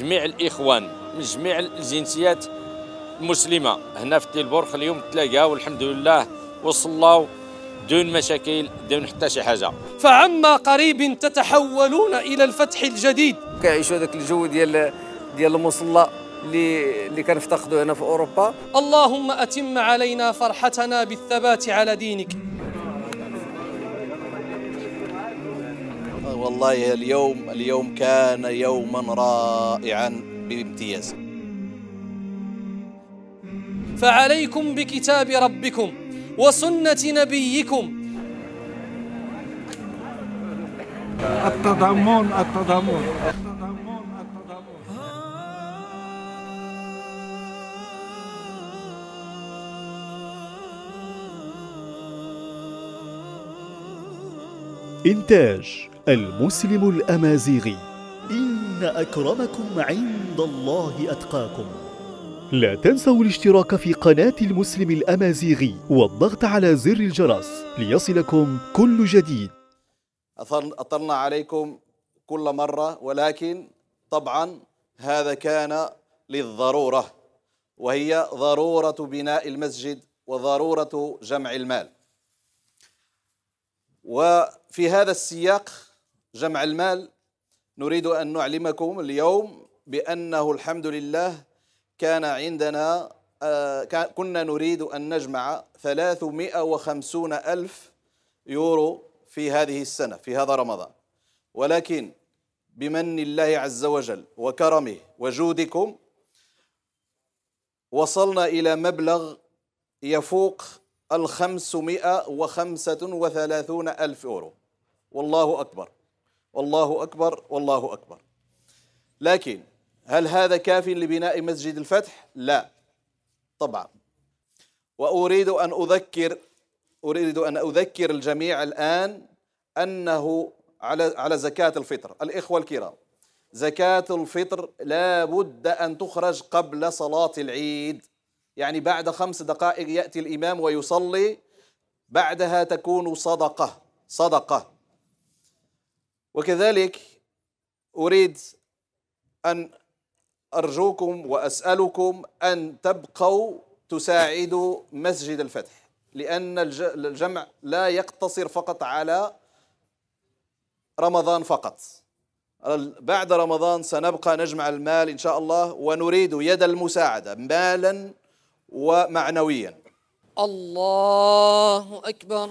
جميع الإخوان من جميع الجنسيات المسلمة هنا في تيلبورخ اليوم تلاقاو والحمد لله وصلوا دون مشاكل دون حتى شي حاجه فعما قريب تتحولون الى الفتح الجديد كيعيشوا هذاك الجو ديال ديال المصلى اللي اللي كنفتقدوا هنا في اوروبا اللهم اتم علينا فرحتنا بالثبات على دينك والله اليوم اليوم كان يوما رائعا بامتياز فعليكم بكتاب ربكم وسنة نبيكم التضامن التضامن إنتاج المسلم الأمازيغي إن أكرمكم عند الله أتقاكم لا تنسوا الاشتراك في قناة المسلم الأمازيغي والضغط على زر الجرس ليصلكم كل جديد أطلنا عليكم كل مرة ولكن طبعا هذا كان للضرورة وهي ضرورة بناء المسجد وضرورة جمع المال وفي هذا السياق جمع المال نريد أن نعلمكم اليوم بأنه الحمد لله كان عندنا آه، كنا نريد أن نجمع 350 ألف يورو في هذه السنة في هذا رمضان ولكن بمن الله عز وجل وكرمه وجودكم وصلنا إلى مبلغ يفوق الخمسمائة وخمسة وثلاثون ألف يورو والله أكبر والله أكبر والله أكبر لكن هل هذا كاف لبناء مسجد الفتح؟ لا طبعا وأريد أن أذكر أريد أن أذكر الجميع الآن أنه على على زكاة الفطر الإخوة الكرام زكاة الفطر لا بد أن تخرج قبل صلاة العيد يعني بعد خمس دقائق يأتي الإمام ويصلي بعدها تكون صدقة صدقة وكذلك أريد أن أرجوكم وأسألكم أن تبقوا تساعدوا مسجد الفتح لأن الجمع لا يقتصر فقط على رمضان فقط بعد رمضان سنبقى نجمع المال إن شاء الله ونريد يد المساعدة مالا ومعنويا الله أكبر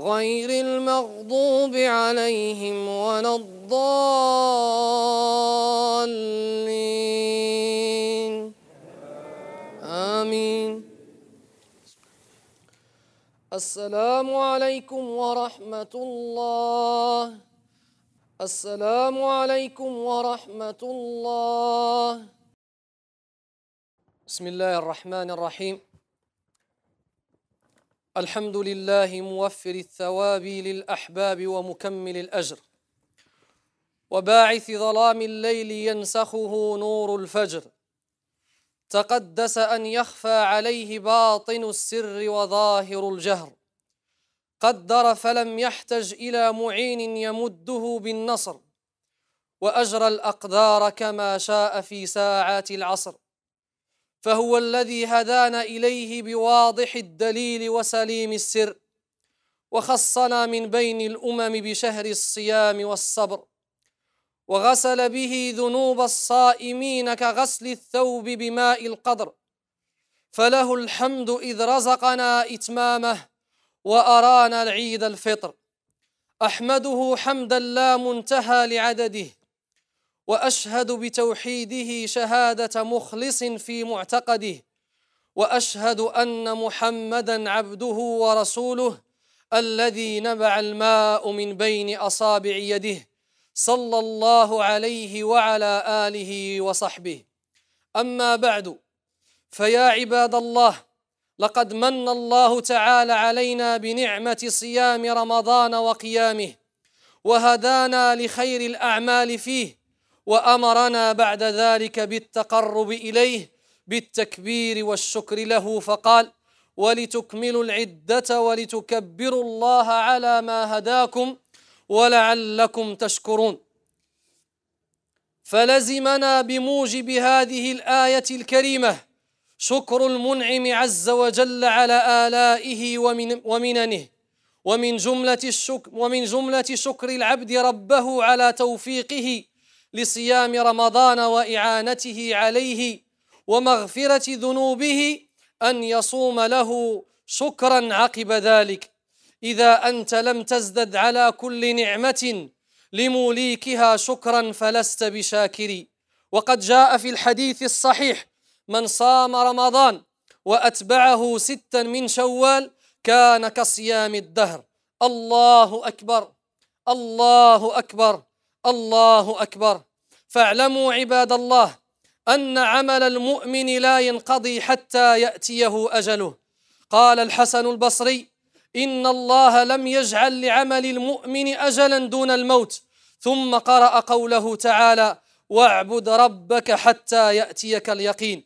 غير المغضوب عليهم ولا الضالين آمين السلام عليكم ورحمة الله السلام عليكم ورحمة الله بسم الله الرحمن الرحيم الحمد لله موفر الثواب للأحباب ومكمل الأجر وباعث ظلام الليل ينسخه نور الفجر تقدس أن يخفى عليه باطن السر وظاهر الجهر قدر فلم يحتج إلى معين يمده بالنصر وأجرى الأقدار كما شاء في ساعات العصر فهو الذي هدانا اليه بواضح الدليل وسليم السر وخصنا من بين الامم بشهر الصيام والصبر وغسل به ذنوب الصائمين كغسل الثوب بماء القدر فله الحمد اذ رزقنا اتمامه وارانا العيد الفطر احمده حمدا لا منتهى لعدده واشهد بتوحيده شهاده مخلص في معتقده واشهد ان محمدا عبده ورسوله الذي نبع الماء من بين اصابع يده صلى الله عليه وعلى اله وصحبه اما بعد فيا عباد الله لقد من الله تعالى علينا بنعمه صيام رمضان وقيامه وهدانا لخير الاعمال فيه وامرنا بعد ذلك بالتقرب اليه بالتكبير والشكر له فقال ولتكملوا العده ولتكبروا الله على ما هداكم ولعلكم تشكرون فلزمنا بموجب هذه الايه الكريمه شكر المنعم عز وجل على الائه ومن ومننه ومن جمله الشكر ومن جمله شكر العبد ربه على توفيقه لصيام رمضان واعانته عليه ومغفره ذنوبه ان يصوم له شكرا عقب ذلك اذا انت لم تزدد على كل نعمه لموليكها شكرا فلست بشاكر وقد جاء في الحديث الصحيح من صام رمضان واتبعه ستا من شوال كان كصيام الدهر الله اكبر الله اكبر الله اكبر فاعلموا عباد الله ان عمل المؤمن لا ينقضي حتى ياتيه اجله قال الحسن البصري ان الله لم يجعل لعمل المؤمن اجلا دون الموت ثم قرا قوله تعالى واعبد ربك حتى ياتيك اليقين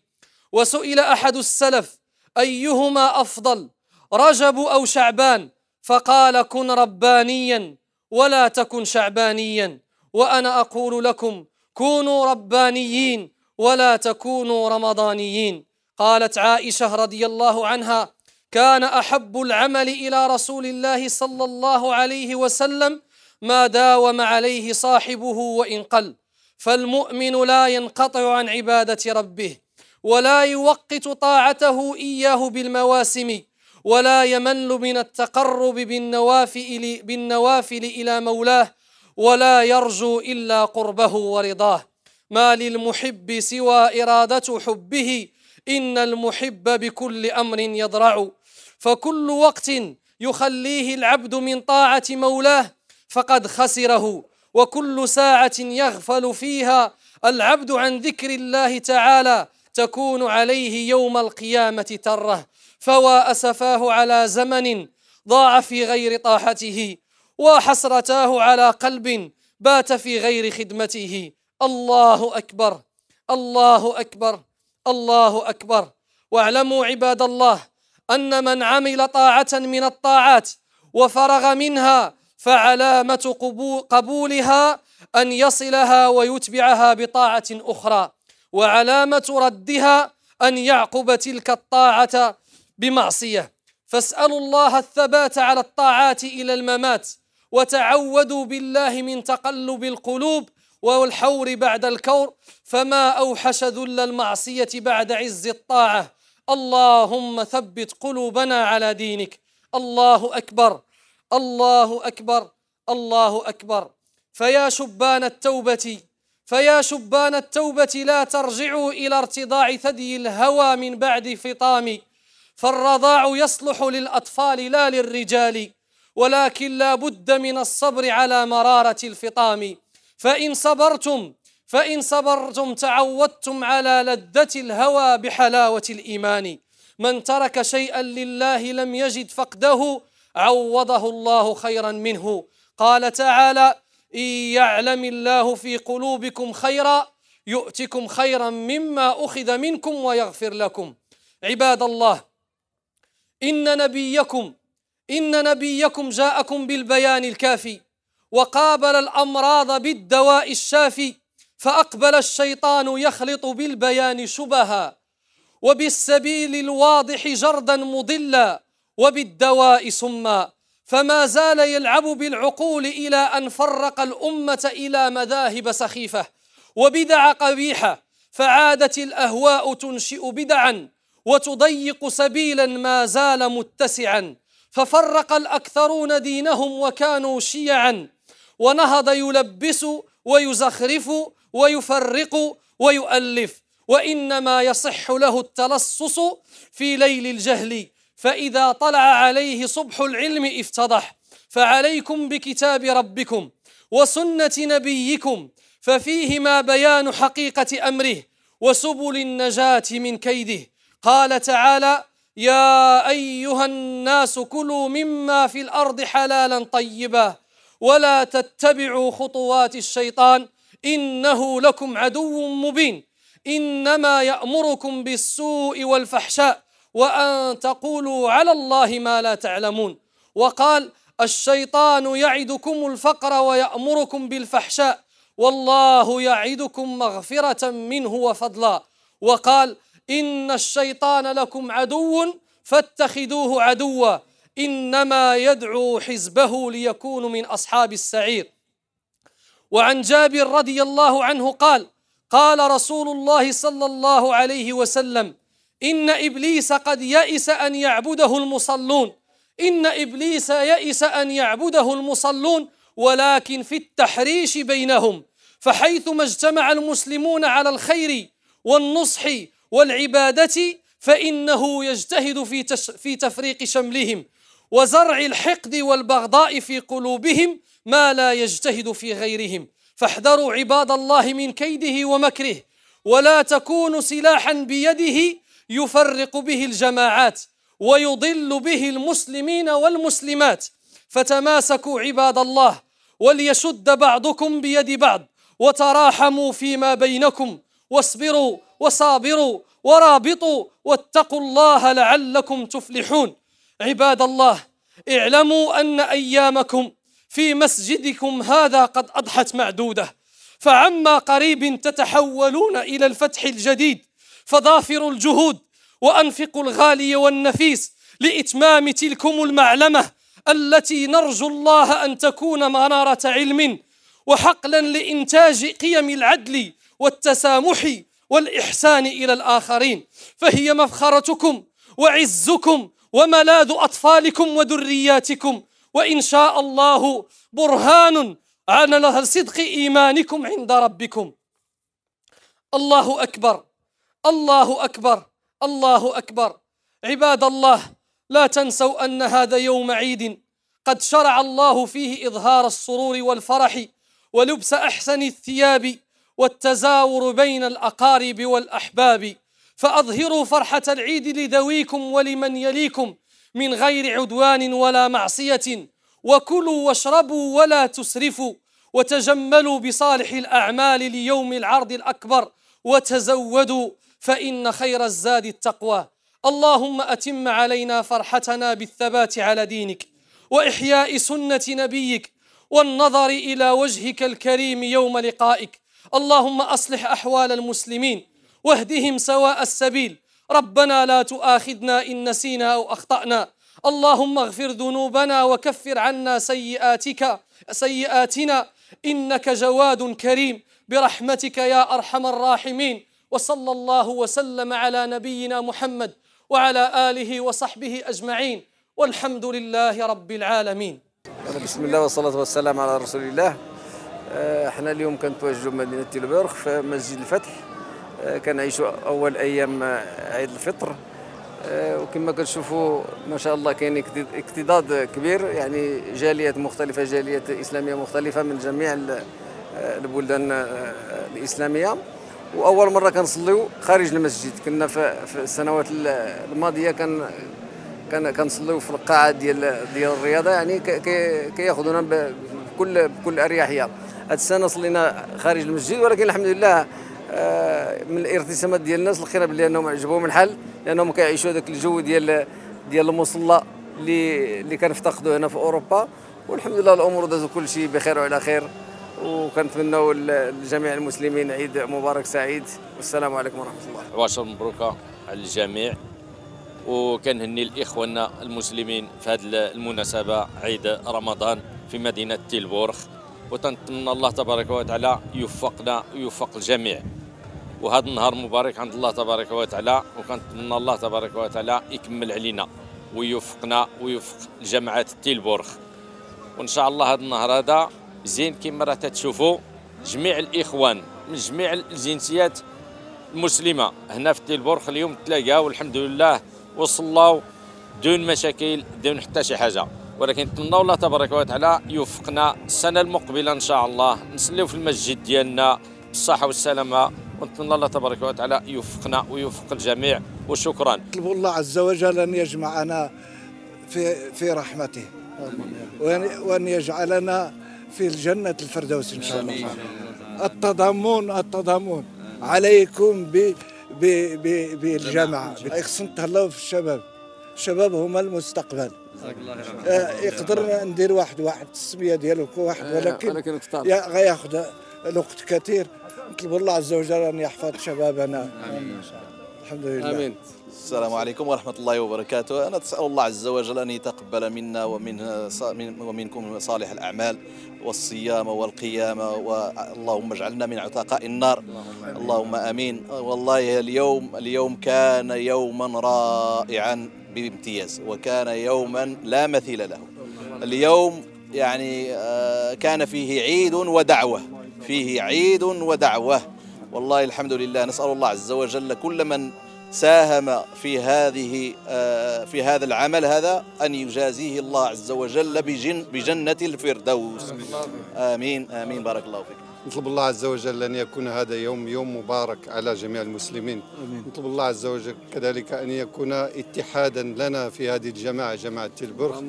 وسئل احد السلف ايهما افضل رجب او شعبان فقال كن ربانيا ولا تكن شعبانيا وأنا أقول لكم كونوا ربانيين ولا تكونوا رمضانيين قالت عائشة رضي الله عنها كان أحب العمل إلى رسول الله صلى الله عليه وسلم ما داوم عليه صاحبه وإن قل فالمؤمن لا ينقطع عن عبادة ربه ولا يوقت طاعته إياه بالمواسم ولا يمل من التقرب بالنوافل بالنوافل إلى مولاه ولا يرجو إلا قربه ورضاه ما للمحب سوى إرادة حبه إن المحب بكل أمر يضرع فكل وقت يخليه العبد من طاعة مولاه فقد خسره وكل ساعة يغفل فيها العبد عن ذكر الله تعالى تكون عليه يوم القيامة تره فوا أسفاه على زمن ضاع في غير طاحته وحسرتاه على قلب بات في غير خدمته الله اكبر الله اكبر الله اكبر واعلموا عباد الله ان من عمل طاعه من الطاعات وفرغ منها فعلامه قبولها ان يصلها ويتبعها بطاعه اخرى وعلامه ردها ان يعقب تلك الطاعه بمعصيه فاسالوا الله الثبات على الطاعات الى الممات وتعوذوا بالله من تقلب القلوب والحور بعد الكور فما اوحش ذل المعصيه بعد عز الطاعه اللهم ثبت قلوبنا على دينك الله اكبر الله اكبر الله اكبر فيا شبان التوبه فيا شبان التوبه لا ترجعوا الى ارتضاع ثدي الهوى من بعد فطام فالرضاع يصلح للاطفال لا للرجال ولكن لا بد من الصبر على مرارة الفطام فإن صبرتم فإن صبرتم تعودتم على لذة الهوى بحلاوة الإيمان من ترك شيئا لله لم يجد فقده عوضه الله خيرا منه قال تعالى إن يعلم الله في قلوبكم خيرا يؤتكم خيرا مما أخذ منكم ويغفر لكم عباد الله إن نبيكم إن نبيكم جاءكم بالبيان الكافي وقابل الأمراض بالدواء الشافي فأقبل الشيطان يخلط بالبيان شبها وبالسبيل الواضح جردا مضلا وبالدواء سما فما زال يلعب بالعقول إلى أن فرق الأمة إلى مذاهب سخيفة وبدع قبيحة فعادت الأهواء تنشئ بدعا وتضيق سبيلا ما زال متسعا ففرق الاكثرون دينهم وكانوا شيعا ونهض يلبس ويزخرف ويفرق ويؤلف وانما يصح له التلصص في ليل الجهل فاذا طلع عليه صبح العلم افتضح فعليكم بكتاب ربكم وسنه نبيكم ففيهما بيان حقيقه امره وسبل النجاه من كيده قال تعالى يا ايها الناس كلوا مما في الارض حلالا طيبا ولا تتبعوا خطوات الشيطان انه لكم عدو مبين انما يامركم بالسوء والفحشاء وان تقولوا على الله ما لا تعلمون وقال الشيطان يعدكم الفقر ويامركم بالفحشاء والله يعدكم مغفره منه وفضلا وقال إن الشيطان لكم عدو فاتخذوه عدوا إنما يدعو حزبه ليكونوا من أصحاب السعير وعن جابر رضي الله عنه قال قال رسول الله صلى الله عليه وسلم إن إبليس قد يئس أن يعبده المصلون إن إبليس يئس أن يعبده المصلون ولكن في التحريش بينهم فحيثما اجتمع المسلمون على الخير والنصح والعبادة فإنه يجتهد في, تش في تفريق شملهم وزرع الحقد والبغضاء في قلوبهم ما لا يجتهد في غيرهم فاحذروا عباد الله من كيده ومكره ولا تكون سلاحا بيده يفرق به الجماعات ويضل به المسلمين والمسلمات فتماسكوا عباد الله وليشد بعضكم بيد بعض وتراحموا فيما بينكم واصبروا وصابروا ورابطوا واتقوا الله لعلكم تفلحون عباد الله اعلموا ان ايامكم في مسجدكم هذا قد اضحت معدوده فعما قريب تتحولون الى الفتح الجديد فظافروا الجهود وانفقوا الغالي والنفيس لاتمام تلكم المعلمه التي نرجو الله ان تكون مناره علم وحقلا لانتاج قيم العدل والتسامح والإحسان إلى الآخرين فهي مفخرتكم وعزكم وملاذ أطفالكم وذرياتكم وإن شاء الله برهان على صدق إيمانكم عند ربكم الله أكبر الله أكبر الله أكبر عباد الله لا تنسوا أن هذا يوم عيد قد شرع الله فيه إظهار السرور والفرح ولبس أحسن الثياب والتزاور بين الأقارب والأحباب فأظهروا فرحة العيد لذويكم ولمن يليكم من غير عدوان ولا معصية وكلوا واشربوا ولا تسرفوا وتجملوا بصالح الأعمال ليوم العرض الأكبر وتزودوا فإن خير الزاد التقوى اللهم أتم علينا فرحتنا بالثبات على دينك وإحياء سنة نبيك والنظر إلى وجهك الكريم يوم لقائك اللهم اصلح احوال المسلمين واهدهم سواء السبيل ربنا لا تؤاخذنا ان نسينا او اخطانا اللهم اغفر ذنوبنا وكفر عنا سيئاتك سيئاتنا انك جواد كريم برحمتك يا ارحم الراحمين وصلى الله وسلم على نبينا محمد وعلى اله وصحبه اجمعين والحمد لله رب العالمين بسم الله والصلاه والسلام على رسول الله احنا آه، اليوم كنتواجدوا بمدينه البرخ في مسجد الفتح آه، كنعيشوا اول ايام آه، عيد الفطر وكما كتشوفوا ما شاء الله كاين اكتضاد كبير يعني جاليات مختلفه جاليات اسلاميه مختلفه من جميع البلدان الاسلاميه واول مره كنصليو خارج المسجد كنا في السنوات الماضيه كان كان كنصليو في القاعه ديال ديال الرياضه يعني كياخذونا بكل بكل اريحيه هاد السنه صلينا خارج المسجد ولكن الحمد لله آه، من الارتسامات ديال الناس لقينا بلي انهم عجبهم الحل لانهم كيعيشوا هذاك الجو ديال ديال المصلى اللي اللي كنفتقدوا هنا في اوروبا والحمد لله الامور دازوا كل شيء بخير وعلى خير وكنتمنوا لجميع المسلمين عيد مبارك سعيد والسلام عليكم ورحمه الله. عواشر مبروكه على الجميع وكنهني الاخوان المسلمين في هذه المناسبه عيد رمضان في مدينه تيلبورخ وتنتمنى الله تبارك وتعالى يوفقنا ويوفق الجميع وهذا النهار مبارك عند الله تبارك وتعالى وكنتمنى الله تبارك وتعالى يكمل علينا ويوفقنا ويوفق جماعة تيلبورغ وان شاء الله هذا النهار هذا زين كما راه تتشوفوا جميع الاخوان من جميع الجنسيات المسلمه هنا في تيلبورغ اليوم تلاقاو والحمد لله وصلوا دون مشاكل دون حتى شي حاجه ولكن نتمنى الله تبارك وتعالى يوفقنا السنه المقبله ان شاء الله نسليو في المسجد ديالنا بالصحه والسلامه ونتمنى الله تبارك وتعالى يوفقنا ويوفق الجميع وشكرا نطلب الله عز وجل ان يجمعنا في في رحمته وان يجعلنا في الجنه الفردوس ان شاء الله التضامن التضامن عليكم ب بالجماعه خصنا نتهلاو في الشباب الشباب هما المستقبل آه، يقدر ندير واحد واحد التسميه ديالو واحد آه، ولكن غياخذ الوقت كثير نطلب الله عز وجل ان يحفظ شبابنا امين الحمد لله امين السلام عليكم ورحمة الله وبركاته أنا أسأل الله عز وجل أن يتقبل منا ومن ومنكم صالح الأعمال والصيام والقيام واللهم اجعلنا من عتقاء النار اللهم آمين والله اليوم اليوم كان يوما رائعا بامتياز وكان يوما لا مثيل له اليوم يعني آه، كان فيه عيد ودعوة فيه عيد ودعوة والله الحمد لله نسأل الله عز وجل كل من ساهم في هذه آه، في هذا العمل هذا ان يجازيه الله عز وجل بجن بجنه الفردوس امين امين بارك الله فيك نطلب الله عز وجل أن يكون هذا يوم يوم مبارك على جميع المسلمين أمين. نطلب الله عز وجل كذلك أن يكون اتحادا لنا في هذه الجماعة جماعة البرخ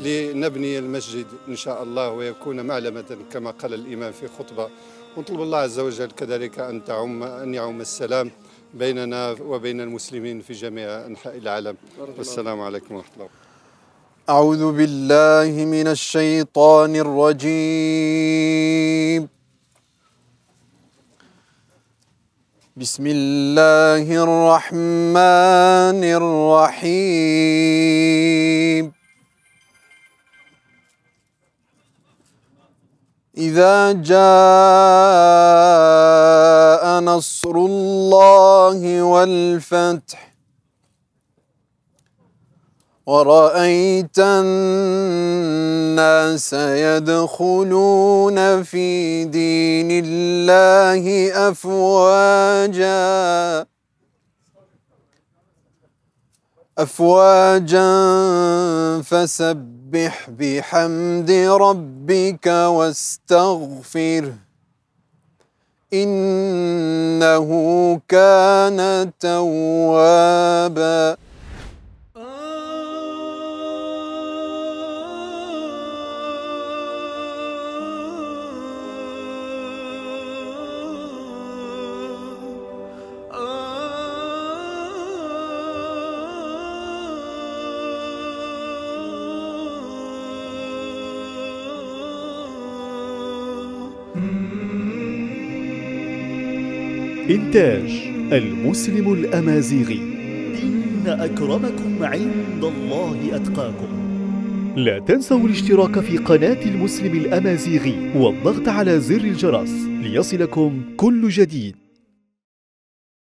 لنبني المسجد إن شاء الله ويكون معلمة كما قال الإمام في خطبة ونطلب الله عز وجل كذلك أن تعم أن يعم السلام بيننا وبين المسلمين في جميع أنحاء العالم والسلام عليكم ورحمة الله أعوذ بالله من الشيطان الرجيم بسم الله الرحمن الرحيم إذا جاء نصر الله والفتح ورأيت الناس يدخلون في دين الله أفواجاً أفواجا فسبح بحمد ربك واستغفره إنه كان توابا إنتاج المسلم الأمازيغي إن أكرمكم عند الله أتقاكم لا تنسوا الاشتراك في قناة المسلم الأمازيغي والضغط على زر الجرس ليصلكم كل جديد